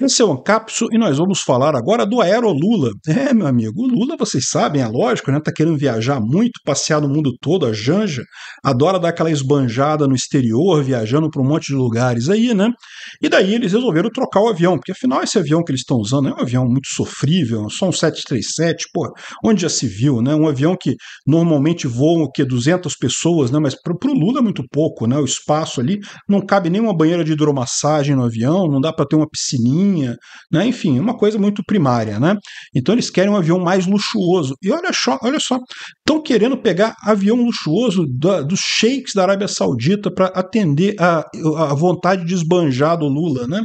Esse é o Ancapsu e nós vamos falar agora do Aero Lula. É, meu amigo, o Lula, vocês sabem, é lógico, né? Tá querendo viajar muito, passear no mundo todo, a Janja adora dar aquela esbanjada no exterior, viajando para um monte de lugares aí, né? E daí eles resolveram trocar o avião, porque afinal esse avião que eles estão usando é um avião muito sofrível, só um 737, pô, onde já se viu, né? Um avião que normalmente voam o quê? 200 pessoas, né? Mas pro, pro Lula é muito pouco, né? O espaço ali não cabe nem uma banheira de hidromassagem no avião, não dá para ter uma piscininha linha, né? enfim, uma coisa muito primária. Né? Então eles querem um avião mais luxuoso. E olha só, olha só, estão querendo pegar avião luxuoso da, dos sheiks da Arábia Saudita para atender a, a vontade de esbanjar do Lula. Né?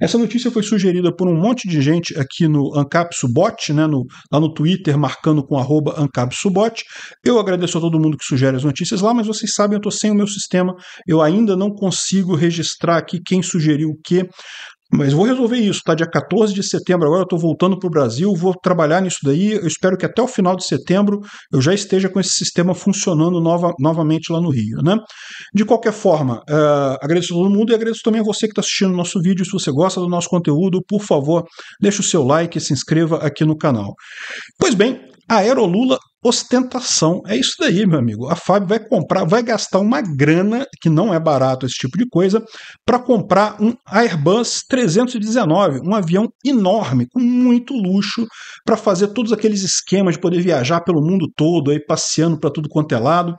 Essa notícia foi sugerida por um monte de gente aqui no Ancap Subot, né? no, lá no Twitter, marcando com arroba Ancap Subot. Eu agradeço a todo mundo que sugere as notícias lá, mas vocês sabem, eu estou sem o meu sistema, eu ainda não consigo registrar aqui quem sugeriu o que. Mas vou resolver isso, tá? Dia 14 de setembro agora eu estou voltando pro Brasil, vou trabalhar nisso daí. Eu espero que até o final de setembro eu já esteja com esse sistema funcionando nova, novamente lá no Rio, né? De qualquer forma, uh, agradeço a todo mundo e agradeço também a você que está assistindo o nosso vídeo. Se você gosta do nosso conteúdo, por favor, deixe o seu like e se inscreva aqui no canal. Pois bem, a Aerolula ostentação. É isso daí, meu amigo. A Fábio vai comprar, vai gastar uma grana, que não é barato esse tipo de coisa, para comprar um Airbus 319, um avião enorme, com muito luxo, para fazer todos aqueles esquemas de poder viajar pelo mundo todo, aí passeando para tudo quanto é lado.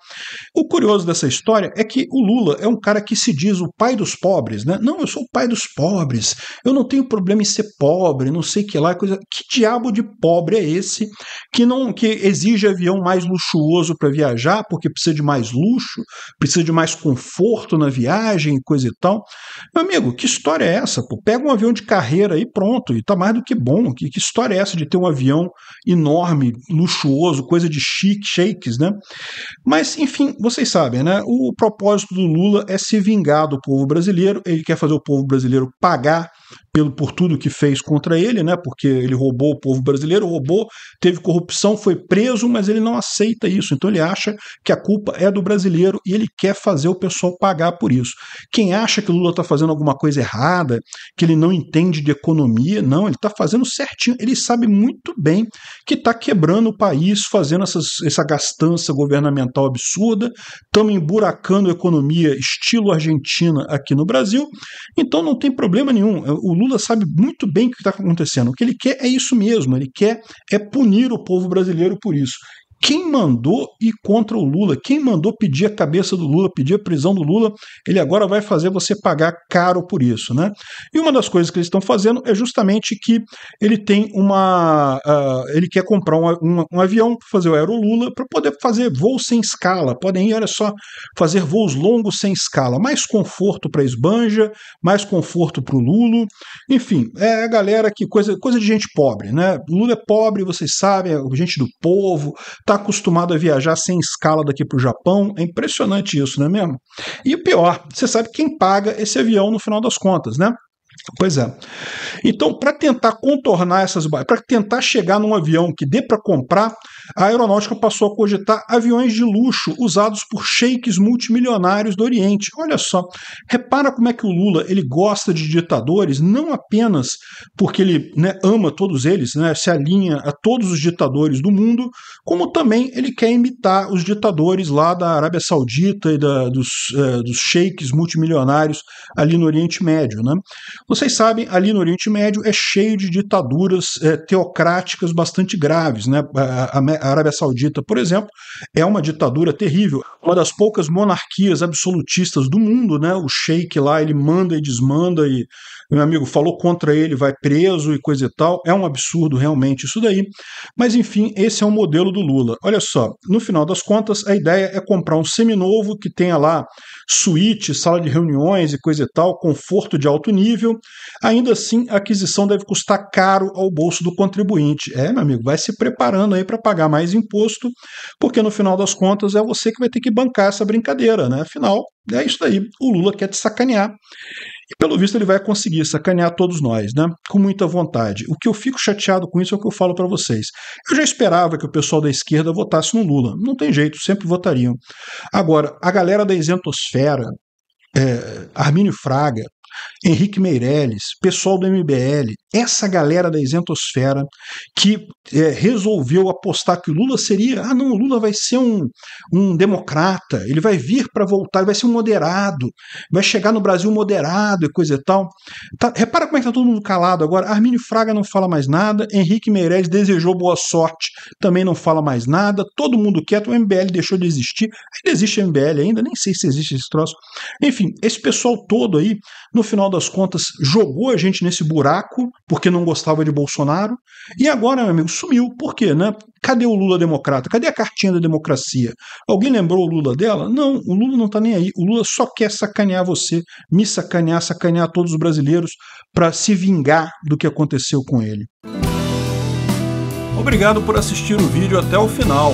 O curioso dessa história é que o Lula é um cara que se diz o pai dos pobres, né? Não, eu sou o pai dos pobres. Eu não tenho problema em ser pobre, não sei que lá, coisa. Que diabo de pobre é esse que não que exige avião mais luxuoso para viajar, porque precisa de mais luxo, precisa de mais conforto na viagem, coisa e tal. Meu amigo, que história é essa? Pô, pega um avião de carreira aí, pronto, e tá mais do que bom. Que, que história é essa de ter um avião enorme, luxuoso, coisa de chique, shakes, né? Mas, enfim, vocês sabem, né? O propósito do Lula é se vingar do povo brasileiro, ele quer fazer o povo brasileiro pagar pelo por tudo que fez contra ele, né? Porque ele roubou o povo brasileiro, roubou, teve corrupção, foi preso, mas ele não aceita isso. Então ele acha que a culpa é do brasileiro e ele quer fazer o pessoal pagar por isso. Quem acha que o Lula está fazendo alguma coisa errada, que ele não entende de economia, não, ele está fazendo certinho. Ele sabe muito bem que está quebrando o país, fazendo essas, essa gastança governamental absurda, estamos emburacando a economia estilo Argentina aqui no Brasil. Então não tem problema nenhum. O Lula Lula sabe muito bem o que está acontecendo. O que ele quer é isso mesmo. Ele quer é punir o povo brasileiro por isso quem mandou ir contra o Lula, quem mandou pedir a cabeça do Lula, pedir a prisão do Lula, ele agora vai fazer você pagar caro por isso, né? E uma das coisas que eles estão fazendo é justamente que ele tem uma, uh, ele quer comprar um, um, um avião para fazer o Aero Lula para poder fazer voos sem escala, podem ir, olha só, fazer voos longos sem escala, mais conforto para a esbanja, mais conforto para o Lula, enfim, é a galera que coisa, coisa de gente pobre, né? Lula é pobre, vocês sabem, é gente do povo, tá está acostumado a viajar sem escala daqui para o Japão. É impressionante isso, não é mesmo? E o pior, você sabe quem paga esse avião no final das contas, né? Pois é. Então, para tentar contornar essas, para tentar chegar num avião que dê para comprar, a aeronáutica passou a cogitar aviões de luxo usados por sheiks multimilionários do Oriente. Olha só, repara como é que o Lula ele gosta de ditadores, não apenas porque ele né, ama todos eles, né, se alinha a todos os ditadores do mundo, como também ele quer imitar os ditadores lá da Arábia Saudita e da, dos, uh, dos sheiks multimilionários ali no Oriente Médio. Né? Vocês sabem, ali no Oriente Médio é cheio de ditaduras eh, teocráticas bastante graves. Né? A, a né? A Arábia Saudita, por exemplo, é uma ditadura terrível, uma das poucas monarquias absolutistas do mundo. Né? O sheik lá, ele manda e desmanda, e meu amigo falou contra ele, vai preso e coisa e tal. É um absurdo realmente isso daí. Mas enfim, esse é o modelo do Lula. Olha só, no final das contas, a ideia é comprar um seminovo que tenha lá suíte, sala de reuniões e coisa e tal, conforto de alto nível. Ainda assim, a aquisição deve custar caro ao bolso do contribuinte. É, meu amigo, vai se preparando aí para pagar pagar mais imposto, porque no final das contas é você que vai ter que bancar essa brincadeira, né? Afinal, é isso aí. O Lula quer te sacanear. E pelo visto ele vai conseguir sacanear todos nós, né? Com muita vontade. O que eu fico chateado com isso é o que eu falo para vocês. Eu já esperava que o pessoal da esquerda votasse no Lula. Não tem jeito, sempre votariam. Agora, a galera da isentosfera, é, Armínio Fraga, Henrique Meirelles, pessoal do MBL, essa galera da isentosfera que é, resolveu apostar que o Lula seria, ah não, o Lula vai ser um, um democrata, ele vai vir para voltar, ele vai ser um moderado, vai chegar no Brasil moderado e coisa e tal. Tá, repara como é que tá todo mundo calado agora, Armínio Fraga não fala mais nada, Henrique Meirelles desejou boa sorte, também não fala mais nada, todo mundo quieto, o MBL deixou de existir, ainda existe MBL ainda, nem sei se existe esse troço. Enfim, esse pessoal todo aí, no no final das contas jogou a gente nesse buraco porque não gostava de Bolsonaro, e agora, meu amigo, sumiu. Por quê, né? Cadê o Lula democrata? Cadê a cartinha da democracia? Alguém lembrou o Lula dela? Não, o Lula não tá nem aí. O Lula só quer sacanear você, me sacanear, sacanear todos os brasileiros para se vingar do que aconteceu com ele. Obrigado por assistir o vídeo até o final.